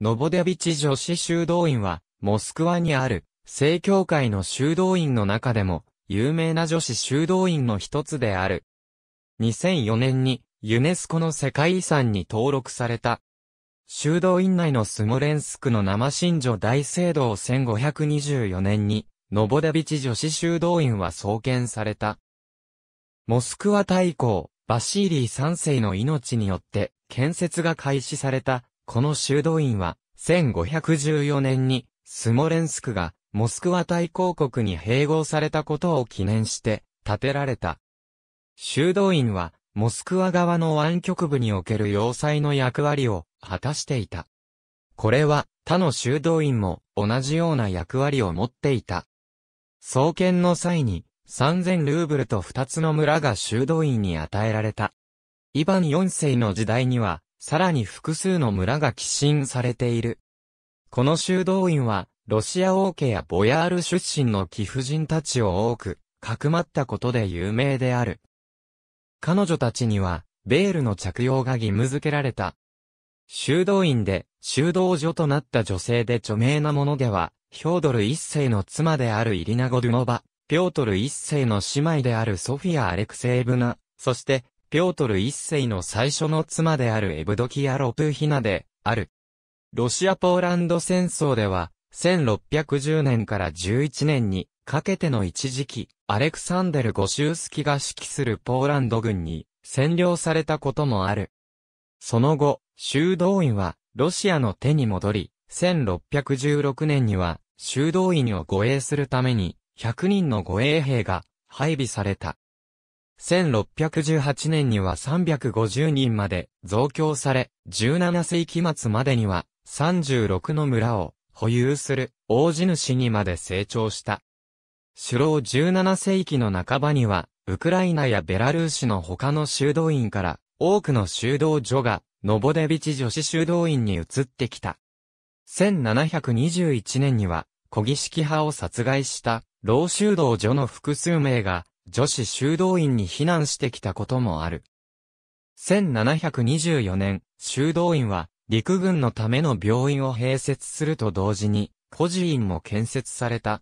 ノボデビチ女子修道院は、モスクワにある、正教会の修道院の中でも、有名な女子修道院の一つである。2004年に、ユネスコの世界遺産に登録された。修道院内のスモレンスクの生神女大聖堂1524年に、ノボデビチ女子修道院は創建された。モスクワ大公、バシーリー3世の命によって建設が開始されたこの修道院は、1514年に、スモレンスクが、モスクワ大公国に併合されたことを記念して、建てられた。修道院は、モスクワ側の湾曲部における要塞の役割を果たしていた。これは他の修道院も同じような役割を持っていた。創建の際に3000ルーブルと2つの村が修道院に与えられた。イヴァン4世の時代にはさらに複数の村が寄進されている。この修道院は、ロシア王家やボヤール出身の貴婦人たちを多く、かくまったことで有名である。彼女たちには、ベールの着用が義務付けられた。修道院で、修道女となった女性で著名なものでは、ヒョードル一世の妻であるイリナ・ゴドゥノバ、ピョートル一世の姉妹であるソフィア・アレクセイブナ、そして、ピョートル一世の最初の妻であるエブドキア・ロプーヒナで、ある。ロシア・ポーランド戦争では、1610年から11年にかけての一時期、アレクサンデル・ゴシュースキが指揮するポーランド軍に占領されたこともある。その後、修道院はロシアの手に戻り、1616年には修道院を護衛するために100人の護衛兵が配備された。1618年には350人まで増強され、17世紀末までには36の村を保有する大地主にまで成長した。首老17世紀の半ばには、ウクライナやベラルーシの他の修道院から多くの修道女がノボデビチ女子修道院に移ってきた。1721年には、小儀式派を殺害した、老修道女の複数名が、女子修道院に避難してきたこともある。1724年、修道院は陸軍のための病院を併設すると同時に、孤児院も建設された。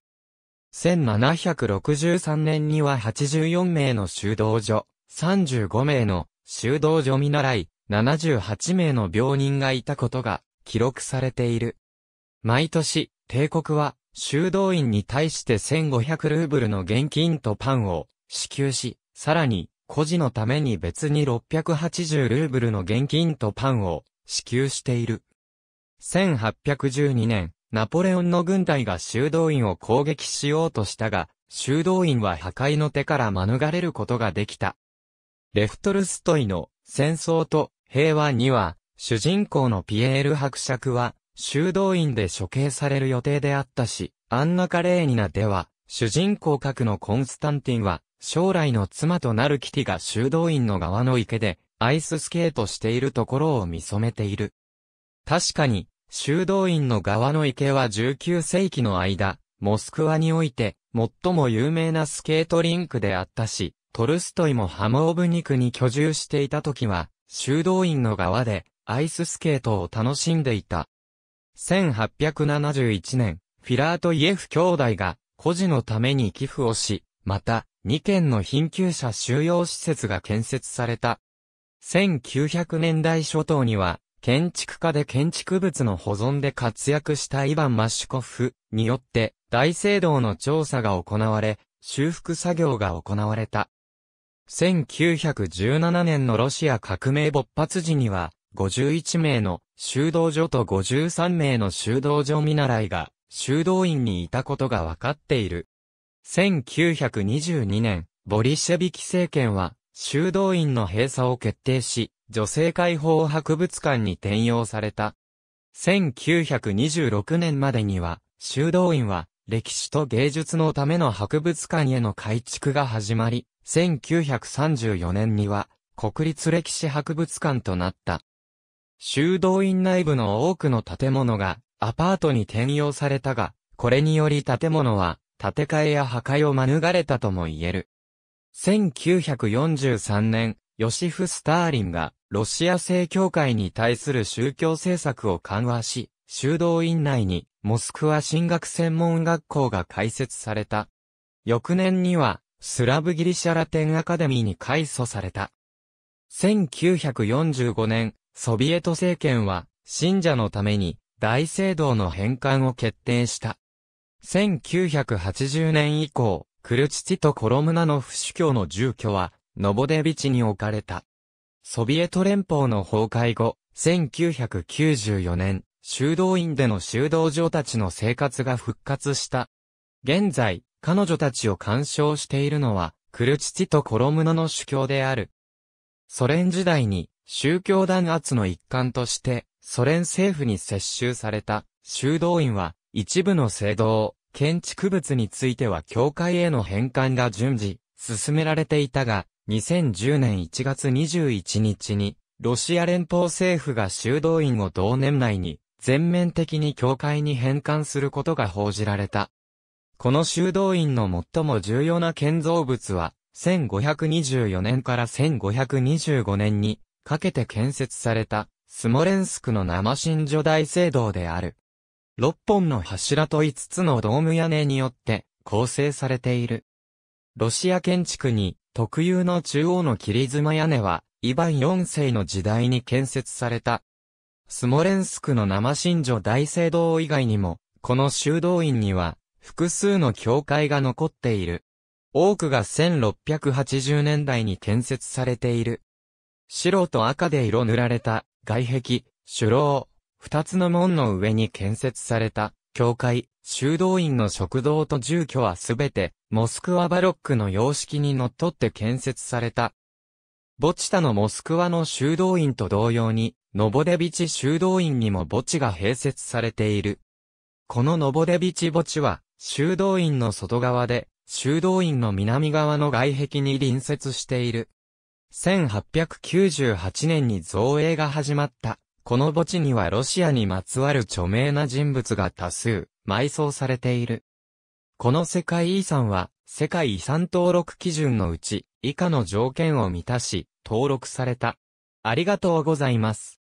1763年には84名の修道所、35名の修道所見習い、78名の病人がいたことが記録されている。毎年、帝国は修道院に対して1500ルーブルの現金とパンを支給し、さらに、孤児のために別に680ルーブルの現金とパンを支給している。1812年、ナポレオンの軍隊が修道院を攻撃しようとしたが、修道院は破壊の手から免れることができた。レフトルストイの戦争と平和には、主人公のピエール伯爵は、修道院で処刑される予定であったし、アンナ・カレーニナでは、主人公格のコンスタンティンは、将来の妻となるキティが修道院の側の池で、アイススケートしているところを見染めている。確かに、修道院の側の池は19世紀の間、モスクワにおいて、最も有名なスケートリンクであったし、トルストイもハムオブニクに居住していた時は、修道院の側で、アイススケートを楽しんでいた。1871年、フィラートイエフ兄弟が、孤児のために寄付をし、また、2件の貧窮者収容施設が建設された。1900年代初頭には、建築家で建築物の保存で活躍したイヴァン・マシュコフによって大聖堂の調査が行われ、修復作業が行われた。1917年のロシア革命勃発時には、51名の修道所と53名の修道所見習いが修道院にいたことがわかっている。1922年、ボリシェビキ政権は、修道院の閉鎖を決定し、女性解放博物館に転用された。1926年までには、修道院は、歴史と芸術のための博物館への改築が始まり、1934年には、国立歴史博物館となった。修道院内部の多くの建物がアパートに転用されたが、これにより建物は建て替えや破壊を免れたとも言える。1943年、ヨシフ・スターリンが、ロシア正教会に対する宗教政策を緩和し、修道院内に、モスクワ進学専門学校が開設された。翌年には、スラブギリシャラテンアカデミーに改組された。1945年、ソビエト政権は、信者のために、大聖堂の返還を決定した。1980年以降、クルチチとコロムナノフ主教の住居は、ノボデビチに置かれた。ソビエト連邦の崩壊後、1994年、修道院での修道女たちの生活が復活した。現在、彼女たちを干渉しているのは、クルチチとコロムナの主教である。ソ連時代に、宗教弾圧の一環として、ソ連政府に接収された、修道院は、一部の制度、建築物については教会への返還が順次、進められていたが、2010年1月21日に、ロシア連邦政府が修道院を同年内に、全面的に教会に返還することが報じられた。この修道院の最も重要な建造物は、1524年から1525年にかけて建設された、スモレンスクの生神女大聖堂である。6本の柱と5つのドーム屋根によって構成されている。ロシア建築に特有の中央の切妻屋根は、イヴァン4世の時代に建設された。スモレンスクの生神女大聖堂以外にも、この修道院には、複数の教会が残っている。多くが1680年代に建設されている。白と赤で色塗られた、外壁、主楼、二つの門の上に建設された、教会、修道院の食堂と住居はすべて、モスクワバロックの様式にのっとって建設された。墓地他のモスクワの修道院と同様に、ノボデビチ修道院にも墓地が併設されている。このノボデビチ墓地は、修道院の外側で、修道院の南側の外壁に隣接している。1898年に造営が始まったこの墓地にはロシアにまつわる著名な人物が多数埋葬されている。この世界遺産は世界遺産登録基準のうち以下の条件を満たし登録された。ありがとうございます。